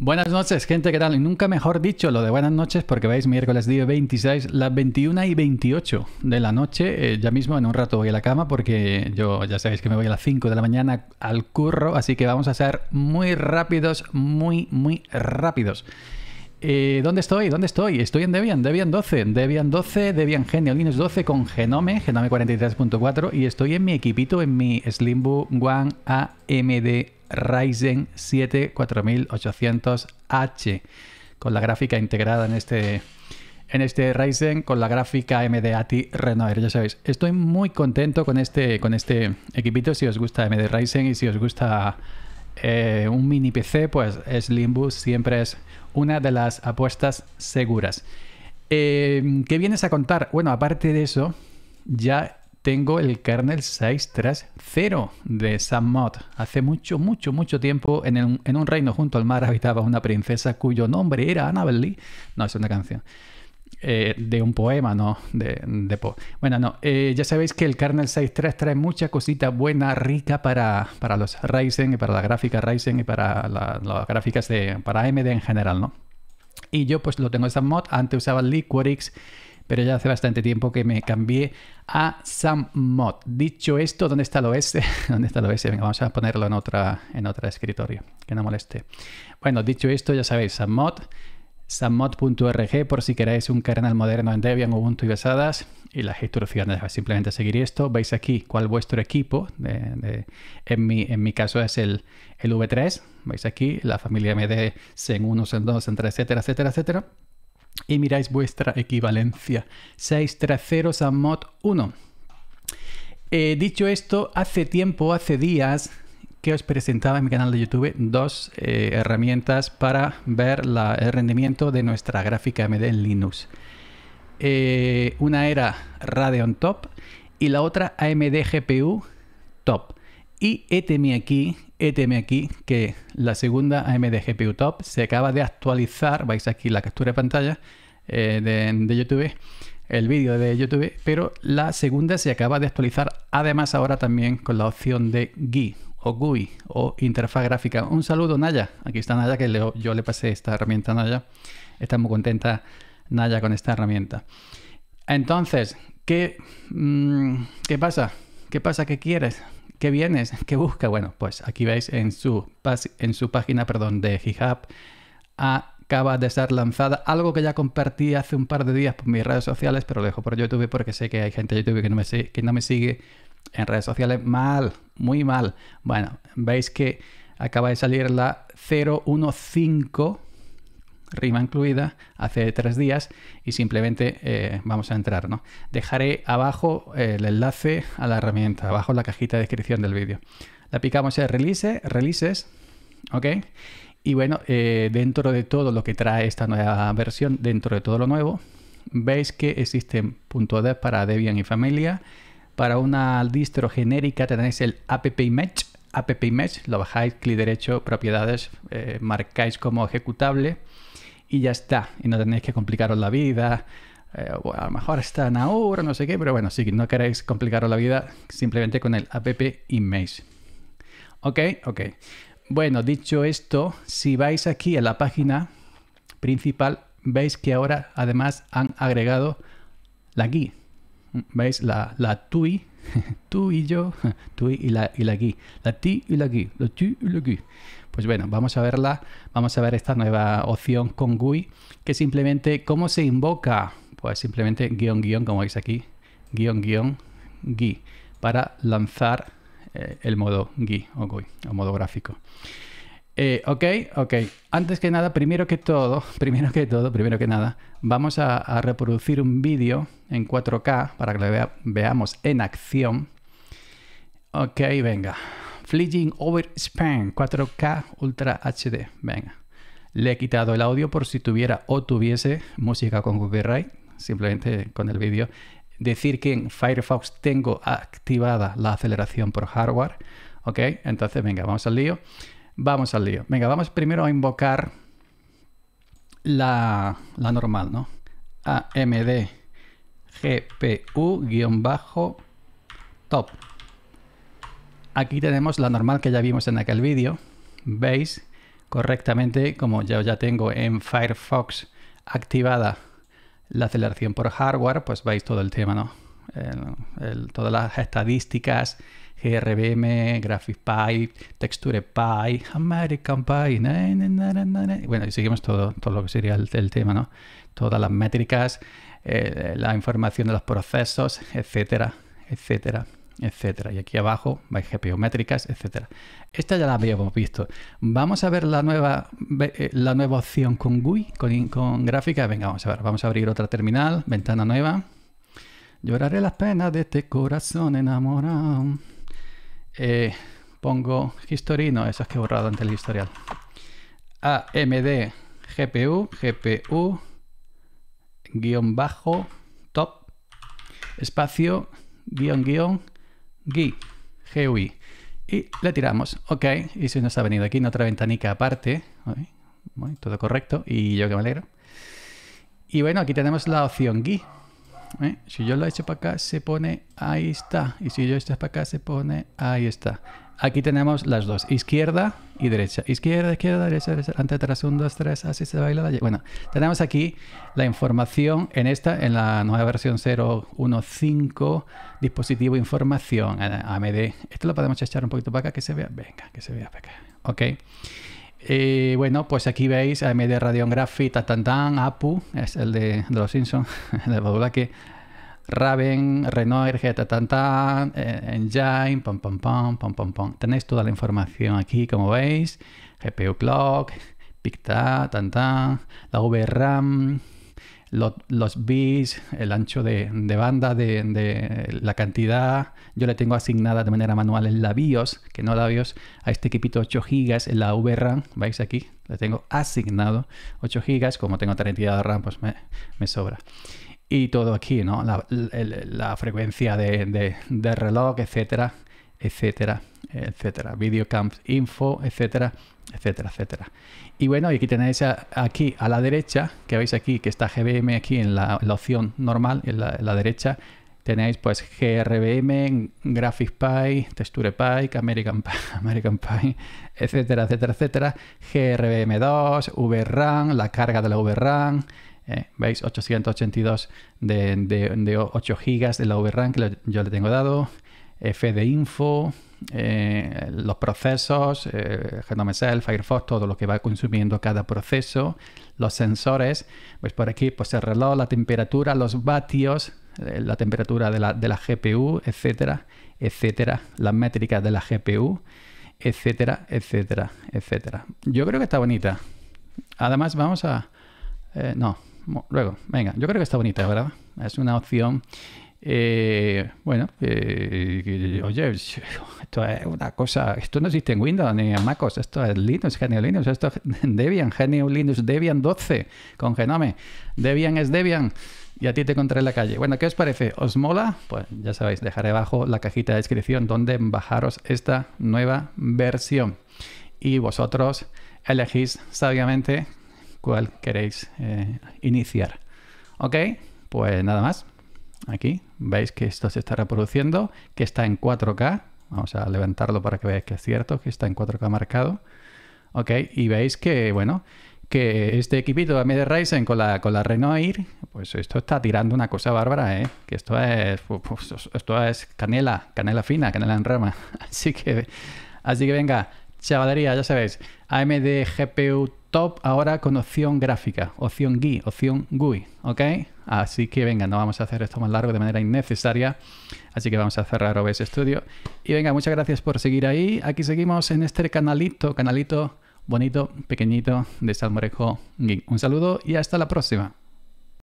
Buenas noches, gente, ¿qué tal? Y nunca mejor dicho lo de buenas noches porque veis miércoles día 26, las 21 y 28 de la noche. Eh, ya mismo en un rato voy a la cama porque yo ya sabéis que me voy a las 5 de la mañana al curro, así que vamos a ser muy rápidos, muy, muy rápidos. Eh, ¿Dónde estoy? ¿Dónde estoy? Estoy en Debian, Debian 12, Debian 12, Debian Genio Linux 12 con Genome, Genome 43.4 y estoy en mi equipito, en mi Slimbu One AMD Ryzen 7 4800H con la gráfica integrada en este, en este Ryzen, con la gráfica AMD ATI Renoir, ya sabéis. Estoy muy contento con este, con este equipito, si os gusta AMD Ryzen y si os gusta... Eh, un mini PC, pues Slimbo siempre es una de las apuestas seguras. Em, ¿Qué vienes a contar? Bueno, aparte de eso, ya tengo el kernel 6.3.0 de Sammod. Hace mucho, mucho, mucho tiempo, en, en, un reino junto al mar habitaba una princesa cuyo nombre era Annabelle Lee. No, es una canción. Eh, de un poema, ¿no? De, po bueno, no, eh, ya sabéis que el kernel 6.3 trae mucha cosita buena, rica para, para los Ryzen y para la gráfica Ryzen y para las gráficas de, para AMD en general, ¿no? Y yo pues lo tengo en mod, antes usaba Liquorix, pero ya hace bastante tiempo que me cambié a SamMod. Dicho esto, ¿dónde está lo S? ¿Dónde está lo S? Venga, vamos a ponerlo en otra, en otra escritorio, que no moleste. Bueno, dicho esto, ya sabéis, SamMod sammod.org por si queréis un kernel moderno en Debian, Ubuntu y Besadas y las instrucciones simplemente seguir esto veis aquí cuál vuestro equipo en, mi, en mi caso es el, V3 veis aquí la familia MD SEN 1, SEN 2, SEN 3 etcétera, etcétera, etcétera y miráis vuestra equivalencia 630 sammod 1 eh, dicho esto, hace tiempo, hace días, que os presentaba en mi canal de YouTube dos eh, herramientas para ver el rendimiento de nuestra gráfica AMD en Linux. Eh, una era Radeon Top y la otra AMD GPU Top. Y éteme aquí, éteme aquí que la segunda AMD GPU Top se acaba de actualizar, vais aquí la captura de pantalla eh, de, de YouTube el vídeo de YouTube, pero la segunda se acaba de actualizar, además ahora también con la opción de GUI, o GUI o interfaz gráfica. Un saludo, Naya. Aquí está Naya, que yo le pasé esta herramienta a Naya. Está muy contenta Naya con esta herramienta. Entonces, ¿qué, mm, ¿qué pasa? ¿Qué pasa? ¿Qué quieres? ¿Qué vienes? ¿Qué busca? Bueno, pues aquí veis en su, en su página perdón, de GitHub acaba de ser lanzada algo que ya compartí hace un par de días por mis redes sociales, pero lo dejo por YouTube porque sé que hay gente de YouTube que no me sigue en redes sociales mal, muy mal. Bueno, veis que acaba de salir la 015 rima incluida hace tres días y simplemente eh, vamos a entrar. ¿no? Dejaré abajo el enlace a la herramienta, abajo en la cajita de descripción del vídeo. La picamos en release, releases, ¿ok? Y bueno, eh, dentro de todo lo que trae esta nueva versión, dentro de todo lo nuevo, veis que existen .dev para Debian y familia, para una distro genérica tenéis el app-image, app-image, lo bajáis, clic derecho, propiedades, eh, marcáis como ejecutable y ya está. Y no tenéis que complicaros la vida. Eh, a lo mejor está en ahora, no sé qué, pero bueno, si no queréis complicaros la vida, simplemente con el app-image. Ok, ok. Bueno, dicho esto, si vais aquí a la página principal, veis que ahora además han agregado la guía ¿Veis? La, la TUI, tú y yo, tú y la, y la gui, la ti y la gui, la y gui. Pues bueno, vamos a verla, vamos a ver esta nueva opción con GUI, que simplemente, ¿cómo se invoca? Pues simplemente guión guión, como veis aquí, guión guión gui, para lanzar eh, el modo gui o GUI, o modo gráfico. Eh, ok, ok. Antes que nada, primero que todo, primero que todo, primero que nada, vamos a, reproducir un vídeo en 4K para que lo veamos en acción. Ok, venga. Fleeing Over Span 4K Ultra HD. Venga. Le he quitado el audio por si tuviera o tuviese música con copyright, simplemente con el vídeo. Decir que en Firefox tengo activada la aceleración por hardware. Ok, entonces venga, vamos al lío. Vamos al lío. Venga, vamos primero a invocar la, la normal, ¿no? AMD GPU-top. Aquí tenemos la normal que ya vimos en aquel vídeo. ¿Veis? Correctamente, como yo ya tengo en Firefox activada la aceleración por hardware, pues veis todo el tema, ¿no? todas las estadísticas, GRBM, GraphicPy, TexturePy, AmericanPy, bueno, y seguimos todo, todo lo que sería el, tema, ¿no? Todas las métricas, eh, la información de los procesos, etcétera, etcétera etcétera. Y aquí abajo GPU métricas, etcétera. Esta ya la habíamos visto. Vamos a ver la nueva, eh, la nueva opción con GUI, con, con gráfica. Venga, vamos a ver. Vamos a abrir otra terminal, ventana nueva. Lloraré las penas de este corazón enamorado. Eh, pongo eso es que he borrado ante el historial. AMD GPU, GPU, guión bajo, top, espacio, guión guión, GUI, GUI. Y le tiramos, ok, y si nos ha venido aquí en otra ventanica aparte, todo correcto, y yo que me alegro. Y bueno, aquí tenemos la opción GUI ¿eh? Si yo lo he hecho para acá, se pone ahí está. Y si yo echo para acá, se pone ahí está. Aquí tenemos las dos, izquierda y derecha. Izquierda, izquierda, derecha, derecha, ante, atrás, un, dos, tres, así se baila. Bueno, tenemos aquí la información en esta, en la nueva versión 0.1.5, dispositivo información AMD. Esto lo podemos echar un poquito para acá, que se vea, venga, que se vea para acá. Ok. Y eh, bueno, pues aquí veis AMD Radeon Graphics, tan, tan, tan, APU, es el de, de los Simpsons, de que, Raven, Renault, RG, tan, tan, eh, Engine, pam, pam, pam, pam, pam, pam. Tenéis toda la información aquí, como veis, GPU Clock, Picta, tan, tan, la VRAM, los, bits, el ancho de, banda, de, la cantidad. Yo le tengo asignada de manera manual en la BIOS, que no la BIOS, a este equipito 8 GB en la VRAM, veis aquí, le tengo asignado 8 GB, como tengo entidad de RAM, pues me, sobra y todo aquí, ¿no? La, frecuencia de, de, reloj, etcétera, etcétera, etcétera, videocamps info, etcétera, etcétera, etcétera. Y bueno, y aquí tenéis aquí a la derecha, que veis aquí que está GBM aquí en la, opción normal, en la, derecha, tenéis pues GRBM, graphic Pie, Texture Pie, American etcétera, etcétera, etcétera, GRBM2, VRAM, la carga de la VRAM, eh, veis 882 de, 8 GB de la VRAM que yo le tengo dado, eh, de Info, eh, los procesos, eh, Genome Firefox, todo lo que va consumiendo cada proceso, los sensores, pues por aquí pues el reloj, la temperatura, los vatios, eh, la temperatura de la, de la, GPU, etcétera, etcétera, las métricas de la GPU, etcétera, etcétera, etcétera. Yo creo que está bonita. Además vamos a... no, luego, venga, yo creo que está bonita, ¿verdad? Es una opción eh, bueno, eh, oye, esto es una cosa, esto no existe en Windows ni en MacOS, esto es Linux, Genio Linux, esto es Debian, Genio Linux, Debian 12, con Genome, Debian es Debian, y a ti te encontré en la calle. Bueno, ¿qué os parece? ¿Os mola? Pues ya sabéis, dejaré abajo la cajita de descripción donde bajaros esta nueva versión. Y vosotros elegís sabiamente cuál queréis eh, iniciar. ¿Ok? Pues nada más. Aquí veis que esto se está reproduciendo, que está en 4K. Vamos a levantarlo para que veáis que es cierto, que está en 4K marcado. Ok, y veis que, bueno, que este equipito AMD Ryzen con la, con la Renault pues esto está tirando una cosa bárbara, ¿eh? Que esto es, esto es canela, canela fina, canela en rama. Así que, así que venga, chavalería, ya sabéis, AMD GPU top ahora con opción gráfica, opción GUI, opción GUI, ¿ok? Así que venga, no vamos a hacer esto más largo de manera innecesaria, así que vamos a cerrar OBS Studio. Y venga, muchas gracias por seguir ahí. Aquí seguimos en este canalito, canalito bonito, pequeñito de Salmorejo Gui. Un saludo y hasta la próxima.